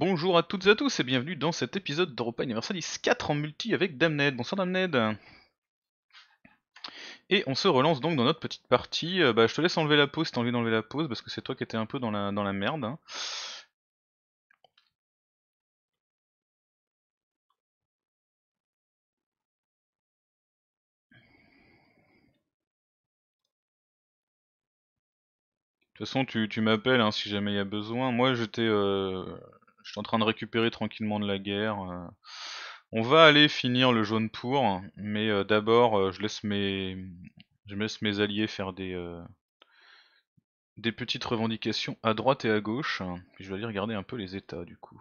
Bonjour à toutes et à tous et bienvenue dans cet épisode d'Europa Universalis 4 en multi avec Damned. Bonsoir Damned Et on se relance donc dans notre petite partie. Euh, bah, je te laisse enlever la pause si t'as envie d'enlever la pause parce que c'est toi qui étais un peu dans la, dans la merde. Hein. De toute façon, tu, tu m'appelles hein, si jamais il y a besoin. Moi, j'étais euh, je suis en train de récupérer tranquillement de la guerre. Euh. On va aller finir le jaune pour, mais euh, d'abord euh, je laisse mes je laisse mes alliés faire des des petites revendications à droite et à gauche. Puis je vais aller regarder un peu les états du coup.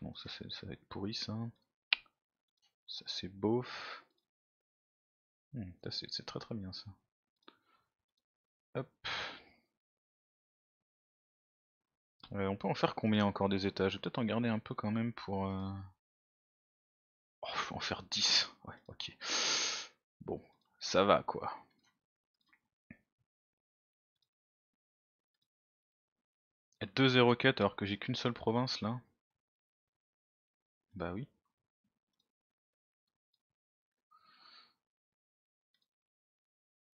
non, ça, ça va être pourri ça. Ça c'est beauf. Hmm, c'est très très bien ça. Hop. Euh, on peut en faire combien encore des étages Je vais peut-être en garder un peu quand même pour... Euh... je oh, faut en faire 10. Ouais, ok. Bon, ça va quoi. Et 2-0-4 alors que j'ai qu'une seule province là. Bah oui.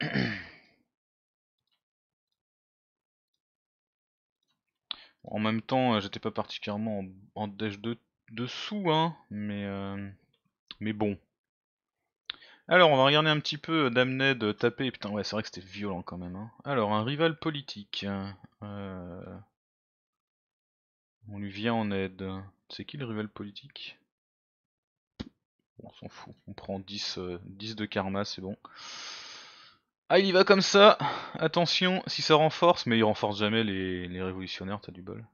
En même temps, euh, j'étais pas particulièrement en, en de, dessous, hein, mais, euh, mais bon. Alors, on va regarder un petit peu Damned taper. Putain, ouais, c'est vrai que c'était violent quand même. Hein. Alors, un rival politique. Euh, on lui vient en aide. C'est qui le rival politique On s'en fout. On prend 10 de karma, c'est bon. Ah, il y va comme ça. Attention, si ça renforce, mais il renforce jamais les, révolutionnaires, t'as du bol.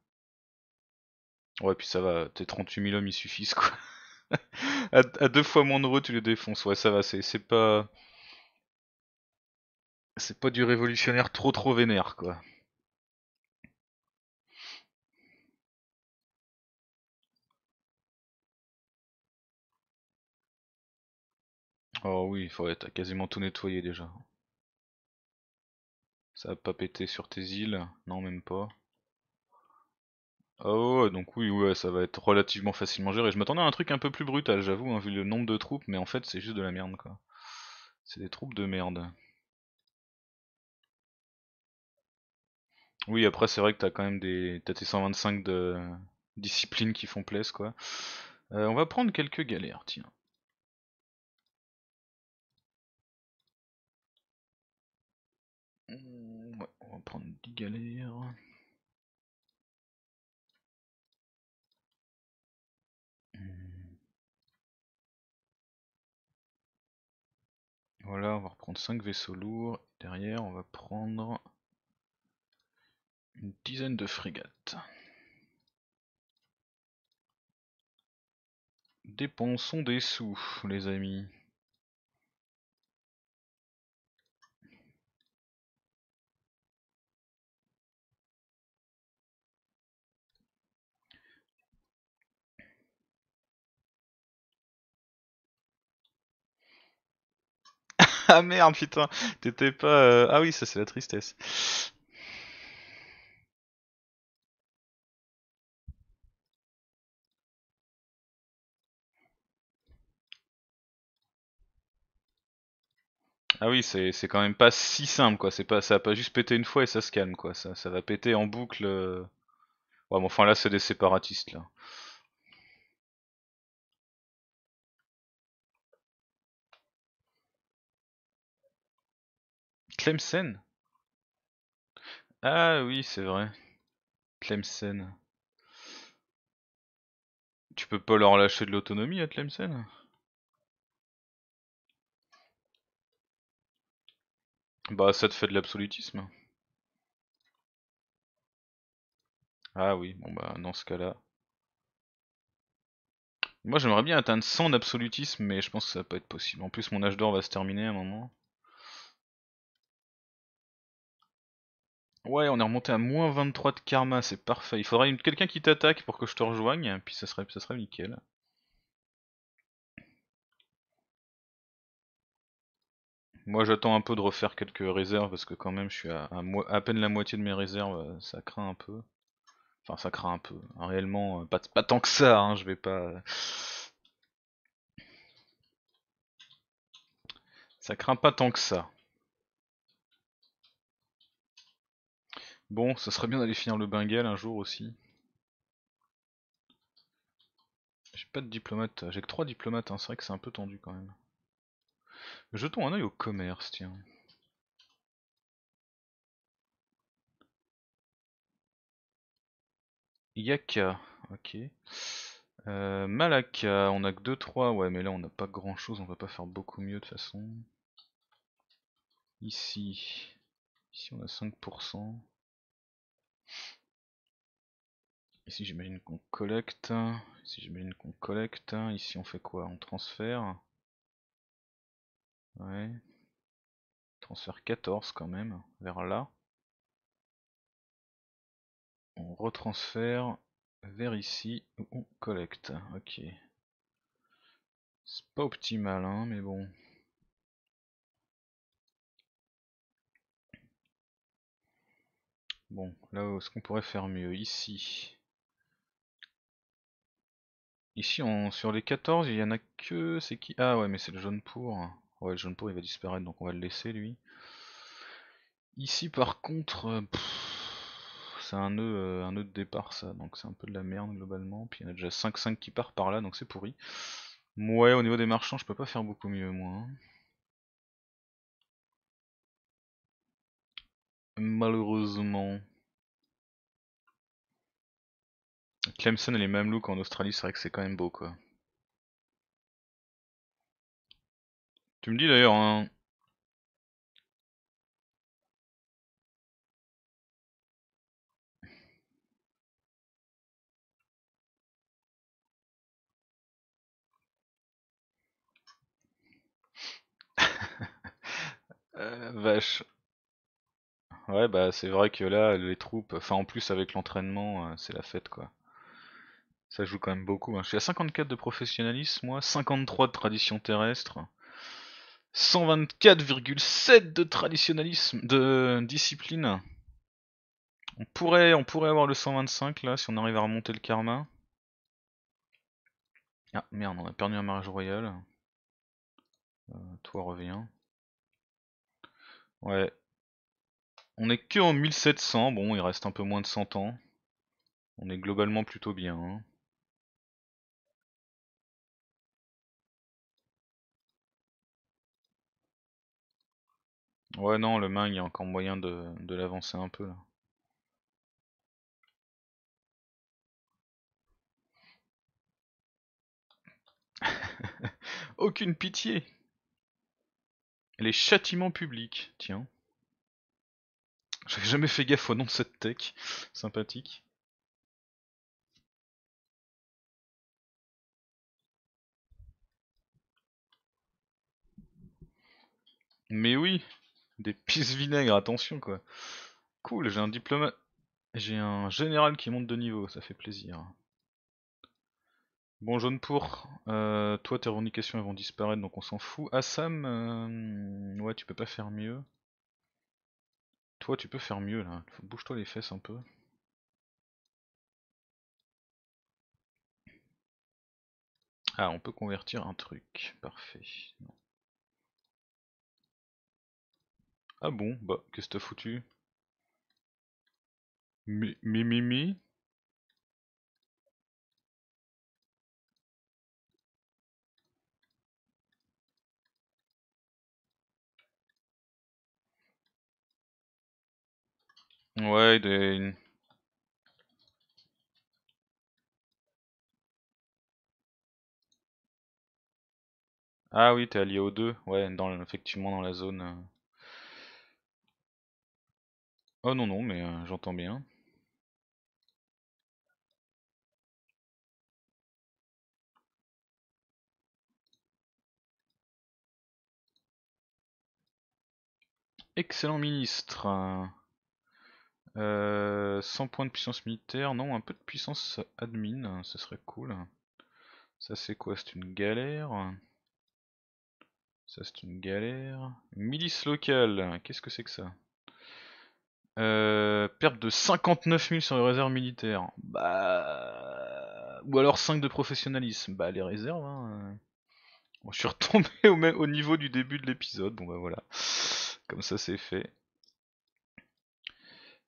Ouais, puis ça va, tes 38 000 hommes, ils suffisent, quoi. à, deux fois moins de tu les défonces. Ouais, ça va, c'est pas... C'est pas du révolutionnaire trop trop vénère, quoi. Oh oui, il faudrait quasiment tout nettoyé déjà. Ça va pas péter sur tes îles Non, même pas. Oh, donc oui, ouais, ça va être relativement facilement géré. Je m'attendais à un truc un peu plus brutal, j'avoue, hein, vu le nombre de troupes, mais en fait, c'est juste de la merde, quoi. C'est des troupes de merde. Oui, après, c'est vrai que t'as quand même des... T'as tes 125 de disciplines qui font plaise, quoi. Euh, on va prendre quelques galères, tiens. prendre 10 galères. Voilà, on va reprendre cinq vaisseaux lourds. Derrière, on va prendre une dizaine de frégates. Dépensons des sous, les amis. ah merde, putain, t'étais pas. Euh, ah oui, ça c'est la tristesse. Ah oui, c'est c'est quand même pas si simple quoi. C'est pas ça va pas juste péter une fois et ça se calme quoi. Ça ça va péter en boucle. Euh. Ouais, mais enfin là c'est des séparatistes là. Clemson Ah oui, c'est vrai. Tlemcen. Tu peux pas leur lâcher de l'autonomie à hein, tlemcen. Bah ça te fait de l'absolutisme. Ah oui, bon bah dans ce cas-là. Moi j'aimerais bien atteindre 100 d'absolutisme, mais je pense que ça va pas être possible. En plus mon âge d'or va se terminer à un moment. Ouais, on est remonté à moins 23 de karma, c'est parfait. Il faudra quelqu'un qui t'attaque pour que je te rejoigne, puis ça serait, ça serait nickel. Moi j'attends un peu de refaire quelques réserves parce que quand même je suis à, à, peine la moitié de mes réserves, euh, ça craint un peu. Enfin ça craint un peu. Hein, réellement, euh, pas, pas, tant que ça, hein, je vais pas... Euh. Ça craint pas tant que ça. Bon, ça serait bien d'aller finir le Bengale un jour aussi. J'ai pas de diplomate, j'ai que 3 diplomates, hein, c'est vrai que c'est un peu tendu quand même. Jetons un oeil au commerce, tiens. Yaka, ok. Euh, Malaka, on a que 2-3, ouais, mais là on a pas grand chose, on va pas faire beaucoup mieux de toute façon. Ici, ici on a 5%. Ici j'imagine qu'on collecte. Ici j'imagine qu'on collecte. Ici on fait quoi On transfère. Ouais. Transfert 14 quand même, vers là. On retransfère vers ici où on collecte. Ok. C'est pas optimal hein, mais bon. Bon, là où est-ce qu'on pourrait faire mieux Ici. Ici, sur les 14, il y en a que... C'est qui Ah ouais, mais c'est le jaune pour. Ouais, le jaune pour, il va disparaître, donc on va le laisser, lui. Ici, par contre... Euh, c'est un nœud, euh, un nœud de départ, ça. Donc c'est un peu de la merde, globalement. Puis il y en a déjà 5-5 qui partent par là, donc c'est pourri. Ouais, au niveau des marchands, je peux pas faire beaucoup mieux, moi. Hein. Malheureusement. Clemson et les Mamelouks en Australie, c'est vrai que c'est quand même beau quoi. Tu me dis d'ailleurs hein... Euh, vache. Ouais, bah c'est vrai que là, les troupes, enfin en plus avec l'entraînement, euh, c'est la fête quoi. Ça joue quand même beaucoup. Hein. Je suis à 54 de professionnalisme, moi, 53 de tradition terrestre, 124,7 de traditionnalisme, de discipline. On pourrait, on pourrait avoir le 125 là, si on arrive à remonter le karma. Ah merde, on a perdu un mariage royal. Euh, toi reviens. Ouais, on est que en 1700, bon il reste un peu moins de 100 ans. On est globalement plutôt bien. Hein. Ouais non, le main il y a encore moyen de, de l'avancer un peu là. Aucune pitié. Les châtiments publics, tiens. J'avais jamais fait gaffe au nom de cette tech. Sympathique. Mais oui, des pisses vinaigres, attention quoi. Cool, j'ai un diplôme. J'ai un général qui monte de niveau, ça fait plaisir. Bon, jaune pour, euh, toi tes revendications elles vont disparaître donc on s'en fout. Assam, euh, ouais, tu peux pas faire mieux. Toi, tu peux faire mieux là. Bouge-toi les fesses un peu. Ah, on peut convertir un truc. Parfait. Ah bon Bah, qu'est-ce que t'as foutu Mi, mi, Ouais, une... Ah oui, t'es allié aux deux, ouais, dans, effectivement dans la zone. Euh. Oh non, non, mais euh, j'entends bien. Excellent ministre. Hein. 100 euh, points de puissance militaire, non, un peu de puissance admin, hein, ce serait cool. Ça c'est quoi C'est une galère. Ça c'est une galère. Milice locale, qu'est-ce que c'est que ça euh, Perte de 59 000 sur les réserves militaires. Bah... Ou alors 5 de professionnalisme. Bah les réserves, Bon, hein. je suis retombé au, au niveau du début de l'épisode, bon bah voilà. Comme ça c'est fait.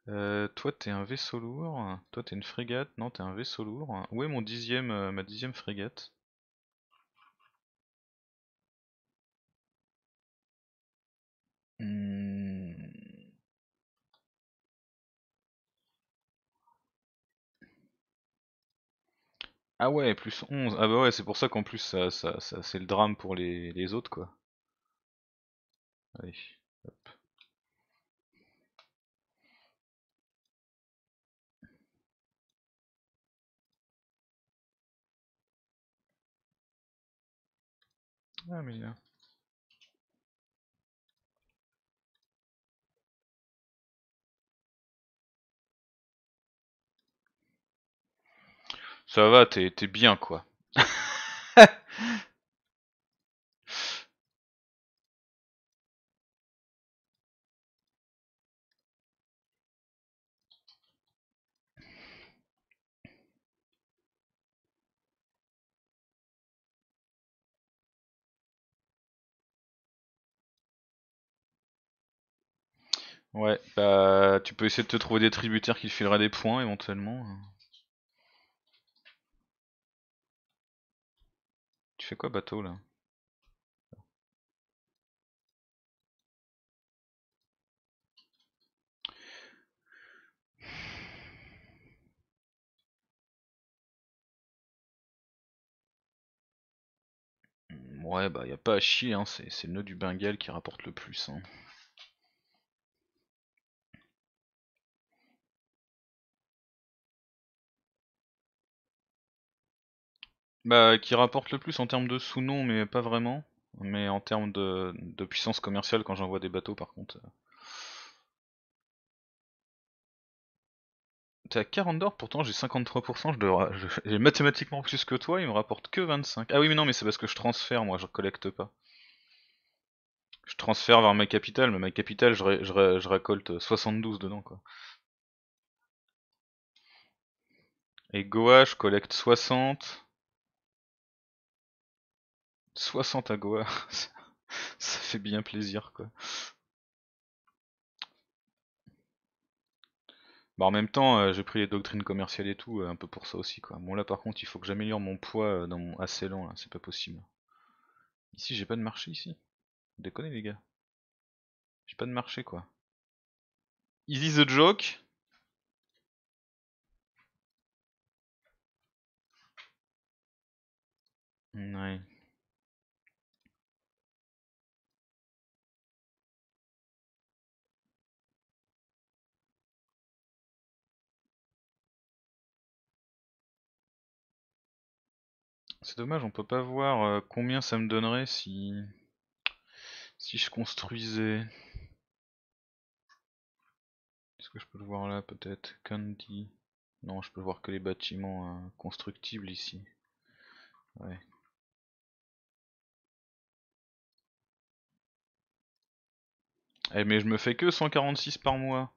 Euh, toi t'es un vaisseau lourd, toi t'es une frégate, non t'es un vaisseau lourd. Où est mon dixième, euh, ma dixième frégate hmm. Ah ouais, plus 11. Ah bah ouais, c'est pour ça qu'en plus ça, ça, ça c'est le drame pour les, les autres quoi. Allez. Ah, mais Ça va, t'es bien quoi. Ouais, bah tu peux essayer de te trouver des tributaires qui fileraient des points éventuellement. Tu fais quoi bateau là Ouais, bah y a pas à chier, hein, c'est le nœud du Bengal qui rapporte le plus. Hein. Bah, qui rapporte le plus en termes de sous-nom, mais pas vraiment. Mais en termes de, puissance commerciale, quand j'envoie des bateaux, par contre. T'es à 40 d'or, pourtant j'ai 53%, je devrais, j'ai mathématiquement plus que toi, il me rapporte que 25. Ah oui, mais non, mais c'est parce que je transfère, moi, je collecte pas. Je transfère vers ma capitale, mais ma capitale, je, je, je récolte 72 dedans, quoi. Et Goa, je collecte 60. 60 à Goa, ça fait bien plaisir quoi. Bah en même temps, euh, j'ai pris les doctrines commerciales et tout, euh, un peu pour ça aussi quoi. Bon là par contre, il faut que j'améliore mon poids euh, dans mon assez long là, c'est pas possible. Ici, j'ai pas de marché ici. Déconnez les gars. J'ai pas de marché quoi. Is this a joke. Ouais. c'est dommage, on peut pas voir euh, combien ça me donnerait si si je construisais. Est-ce que je peux le voir là peut-être Candy. Non, je peux voir que les bâtiments euh, constructibles ici. Ouais. Eh mais je me fais que 146 par mois.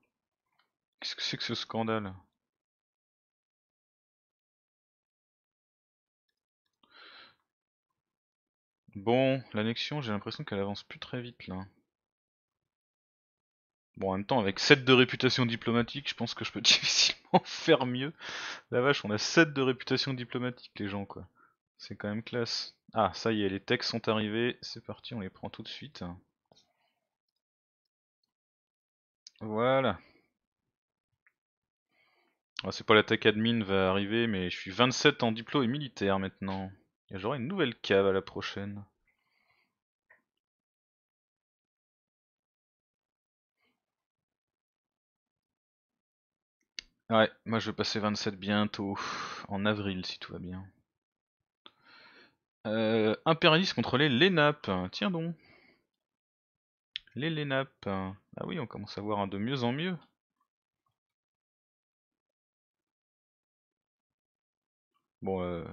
Qu'est-ce que c'est que ce scandale Bon, l'annexion, j'ai l'impression qu'elle avance plus très vite là. Bon, en même temps, avec 7 de réputation diplomatique, je pense que je peux difficilement faire mieux. La vache, on a 7 de réputation diplomatique, les gens, quoi. C'est quand même classe. Ah, ça y est, les textes sont arrivés. C'est parti, on les prend tout de suite. Voilà. Ah, c'est pas l'attaque admin va arriver, mais je suis 27 en diplôme et militaire maintenant. J'aurai une nouvelle cave à la prochaine. Ouais, moi je vais passer 27 bientôt, en avril si tout va bien. Euh, impérialiste contre les Lénapes, tiens donc. Les nappes ah oui on commence à voir un hein, de mieux en mieux. Bon, euh,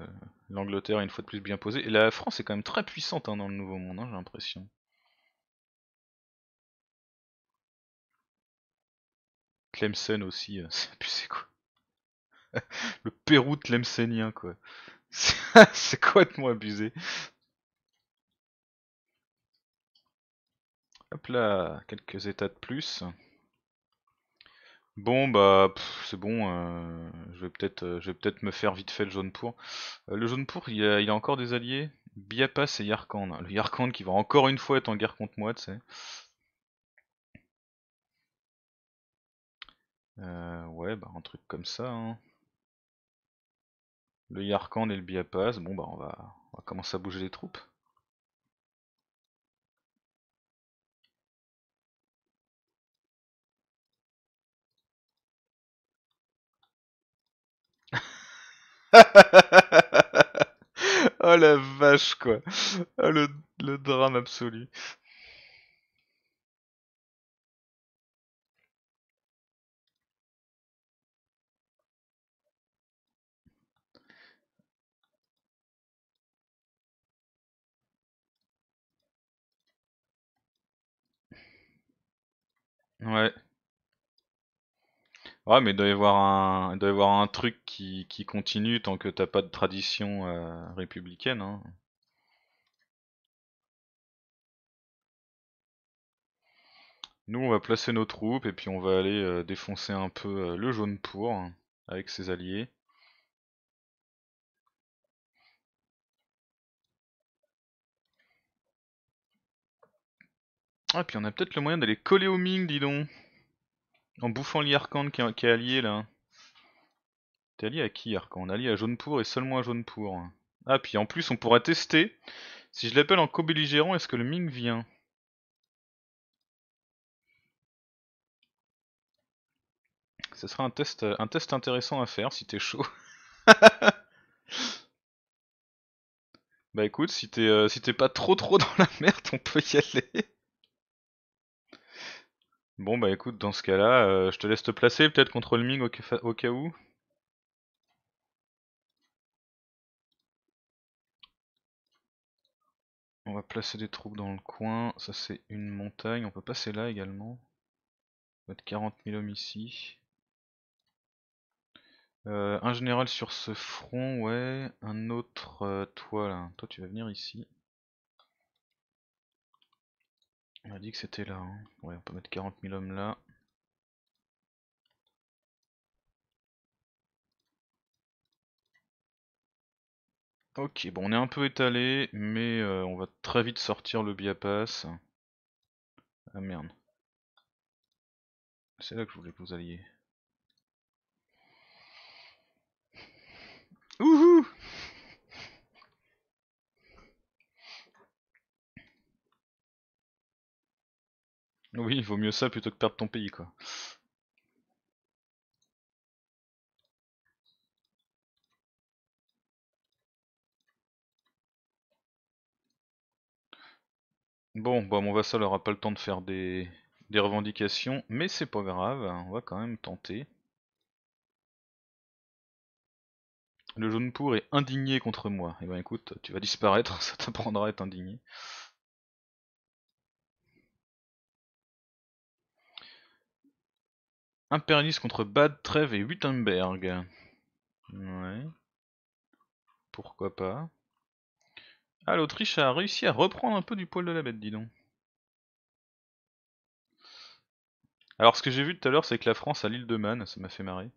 L'Angleterre est une fois de plus bien posée. Et la France est quand même très puissante hein, dans le Nouveau Monde, hein, j'ai l'impression. Clemson aussi, euh, plus c'est quoi. le Pérou tlemcenien, quoi. C'est quoi complètement abusé. Hop là, quelques états de plus. Bon bah c'est bon, euh, je vais peut-être euh, je vais peut-être me faire vite fait le jaune pour. Euh, le jaune pour, il a, a encore des alliés, Biapas et Yarkand. Le Yarkand qui va encore une fois être en guerre contre moi, tu sais. ouais bah un truc comme ça. Hein. Le Yarkand et le Biapas, bon bah on va, on va commencer à bouger les troupes. oh la vache, quoi. Oh, le, le drame absolu. Ouais. Ouais, mais il doit y avoir un, un truc qui, qui continue tant que t'as pas de tradition euh, républicaine. Hein. Nous, on va placer nos troupes et puis on va aller euh, défoncer un peu euh, le jaune pour hein, avec ses alliés. Ah, puis on a peut-être le moyen d'aller coller au Ming, dis donc. En bouffant l'Yarkand qui, est allié là. T'es allié à qui Yarkand On est allié à Jaunepour et seulement à Jaunepour. Ah puis en plus on pourra tester. Si je l'appelle en co-belligérant, est-ce que le Ming vient Ce sera un test, un test intéressant à faire si t'es chaud. bah écoute, euh, si t'es pas trop trop dans la merde, on peut y aller. Bon bah écoute, dans ce cas-là, euh, je te laisse te placer peut-être contre le Ming au, cas où. On va placer des troupes dans le coin, ça c'est une montagne, on peut passer là également. On va 40 000 hommes ici. Euh, un général sur ce front, ouais. Un autre, euh, toi là. Toi tu vas venir ici. On a dit que c'était là. Hein. Ouais, on peut mettre 40 000 hommes là. Ok, bon, on est un peu étalé, mais euh, on va très vite sortir le biapass. Ah merde. C'est là que je voulais que vous alliez. Ouhou Oui, il vaut mieux ça plutôt que perdre ton pays, quoi. Bon, bah mon vassal n'aura pas le temps de faire des, des revendications, mais c'est pas grave, hein, on va quand même tenter. Le jaune pour est indigné contre moi. eh bien écoute, tu vas disparaître, ça t'apprendra à être indigné. Imperlis contre Bad, Trèves et Wittenberg. Ouais. Pourquoi pas. Ah, l'Autriche a réussi à reprendre un peu du poil de la bête, dis donc. Alors, ce que j'ai vu tout à l'heure, c'est que la France a l'île de Man, ça m'a fait marrer.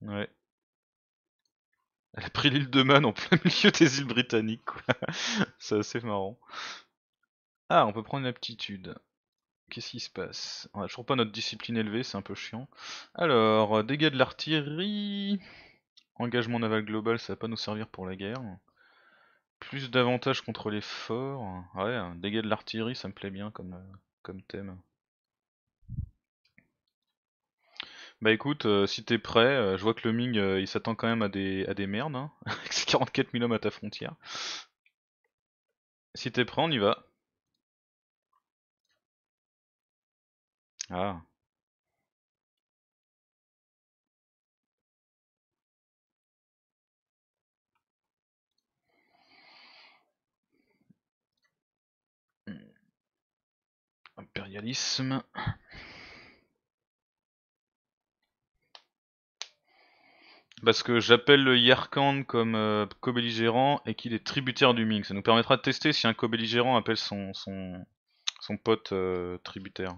Ouais. Elle a pris l'île de Man en plein milieu des îles britanniques, quoi. c'est assez marrant. Ah, on peut prendre une aptitude. Qu'est-ce qui se passe Je trouve pas notre discipline élevée, c'est un peu chiant. Alors, euh, dégâts de l'artillerie. Engagement naval global, ça va pas nous servir pour la guerre. Plus d'avantages contre les forts. Ouais, hein, dégâts de l'artillerie, ça me plaît bien comme, euh, comme thème. Bah écoute, euh, si t'es prêt, je vois que le Ming il s'attend quand même à des, à des merdes, hein. avec ses 44 000 hommes à ta frontière. Si t'es prêt, on y va. Ah. Impérialisme. Parce que j'appelle le Yarkand comme euh, cobelligérant et qu'il est tributaire du Ming. Ça nous permettra de tester si un cobelligérant appelle son, son, son pote euh, tributaire.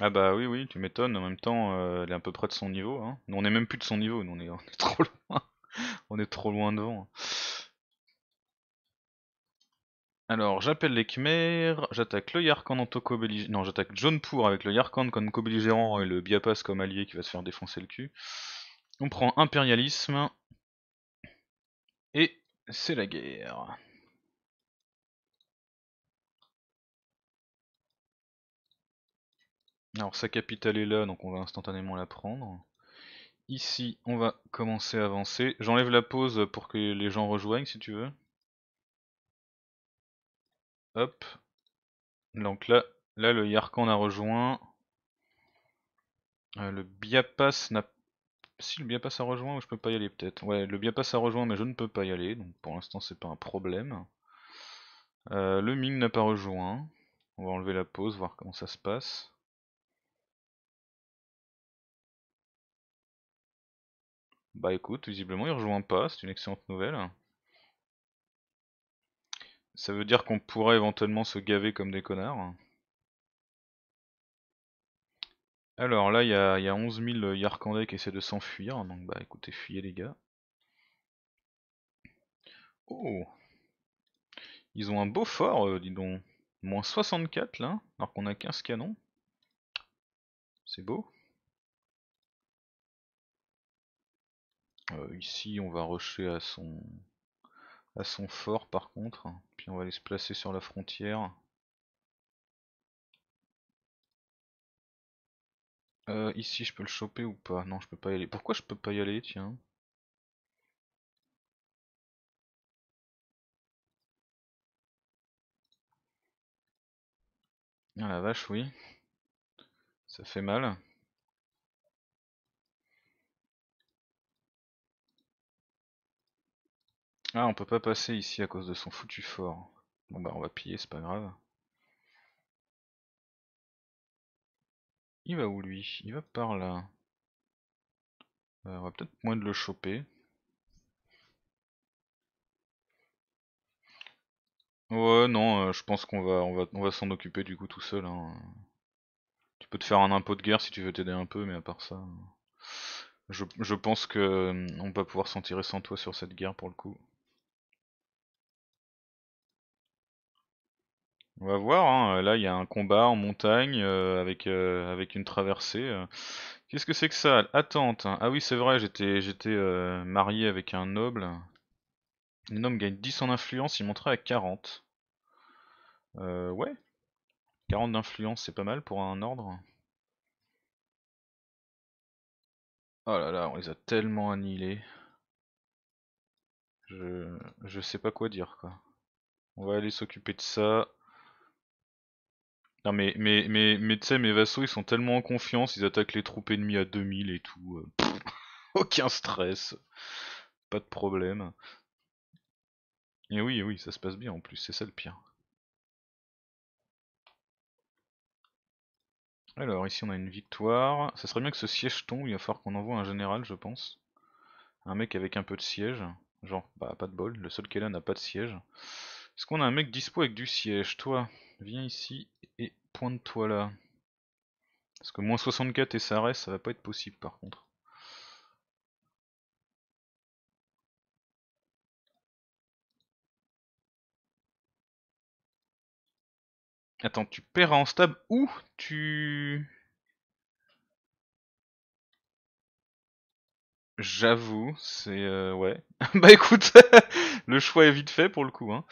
Ah bah oui, oui, tu m'étonnes. En même temps, euh, elle est à peu près de son niveau. Hein. Nous, on est même plus de son niveau. Nous, on est, trop loin. on est trop loin devant. Alors, j'appelle les Khmer, j'attaque le Yarkand en tant Non, j'attaque John Pour avec le Yarkand comme co et le Biapas comme allié qui va se faire défoncer le cul. On prend Impérialisme. Et c'est la guerre. Alors sa capitale est là, donc on va instantanément la prendre. Ici, on va commencer à avancer. J'enlève la pause pour que les gens rejoignent si tu veux. Hop. Donc là, là le Yarkon a rejoint. Euh, le Biapass n'a si le Biapass a rejoint ou je peux pas y aller peut-être. Ouais, le Biapass a rejoint mais je ne peux pas y aller, donc pour l'instant c'est pas un problème. Euh, le Ming n'a pas rejoint. On va enlever la pause, voir comment ça se passe. Bah écoute, visiblement il rejoint pas, c'est une excellente nouvelle. Ça veut dire qu'on pourrait éventuellement se gaver comme des connards. Alors là, il y a, 11 000 Yarkandais qui essaient de s'enfuir, donc bah écoutez, fuyez les gars. Oh Ils ont un beau fort, euh, dis donc. Moins 64 là, alors qu'on a 15 canons. C'est beau. Euh, ici, on va rusher à son, à son fort par contre. Puis on va aller se placer sur la frontière. Euh, ici, je peux le choper ou pas Non, je peux pas y aller. Pourquoi je peux pas y aller Tiens. Ah la vache, oui. Ça fait mal. Ah, on peut pas passer ici à cause de son foutu fort. Bon bah on va piller, c'est pas grave. Il va où lui Il va par là. Euh, on va peut-être moins de le choper. Ouais non, euh, je pense qu'on va on va on va s'en occuper du coup tout seul. Hein. Tu peux te faire un impôt de guerre si tu veux t'aider un peu, mais à part ça. Euh, je, je pense que on va pouvoir s'en tirer sans toi sur cette guerre pour le coup. On va voir, hein. là il y a un combat en montagne euh, avec, euh, avec une traversée. Euh. Qu'est-ce que c'est que ça Attente. Hein. Ah oui c'est vrai, j'étais marié avec un noble. Un homme gagne 10 en influence, il montrait à 40. ouais. 40 d'influence c'est pas mal pour un ordre. Oh là là, on les a tellement annihilés. Je, je sais pas quoi dire quoi. On va aller s'occuper de ça mais, mais, mais, tu sais, mes vassaux, ils sont tellement en confiance, ils attaquent les troupes ennemies à 2000 et tout. Euh, aucun stress. Pas de problème. Et oui, oui, ça se passe bien en plus, c'est ça le pire. Alors ici on a une victoire. Ça serait bien que ce siège tombe, il va falloir qu'on envoie un général je pense. Un mec avec un peu de siège. Genre, bah pas de bol, le seul qu'elle a n'a pas de siège. Est-ce qu'on a un mec dispo avec du siège Toi, viens ici et pointe-toi là. Parce que moins 64 et ça reste, ça va pas être possible par contre. Attends, tu perds en stab ou tu... J'avoue, c'est... Euh, ouais. bah écoute, le choix est vite fait pour le coup. Hein.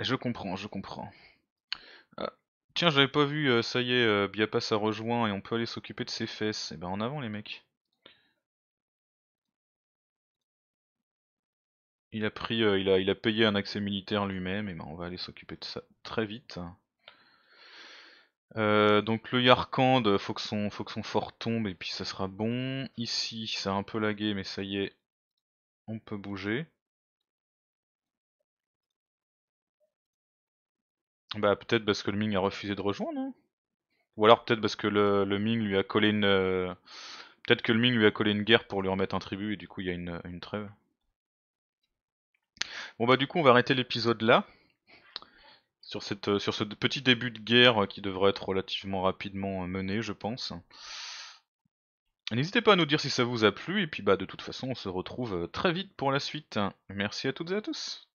Je comprends, je comprends. Ah, tiens, j'avais pas vu, euh, ça y est, euh, Biapas a rejoint et on peut aller s'occuper de ses fesses. Et eh ben en avant les mecs. Il a pris, euh, il, a, il a payé un accès militaire lui-même, et ben on va aller s'occuper de ça très vite. Euh, donc le Yarkand, faut que, faut que son fort tombe et puis ça sera bon. Ici, ça a un peu lagué, mais ça y est, on peut bouger. Bah peut-être parce que le Ming a refusé de rejoindre. Hein. Ou alors peut-être parce que le, Ming lui a collé une. Euh, peut-être que le Ming lui a collé une guerre pour lui remettre un tribut et du coup il y a une, trêve. Bon bah du coup on va arrêter l'épisode là. Sur, cette, euh, sur ce petit début de guerre qui devrait être relativement rapidement euh, mené, je pense. N'hésitez pas à nous dire si ça vous a plu, et puis bah de toute façon on se retrouve très vite pour la suite. Merci à toutes et à tous.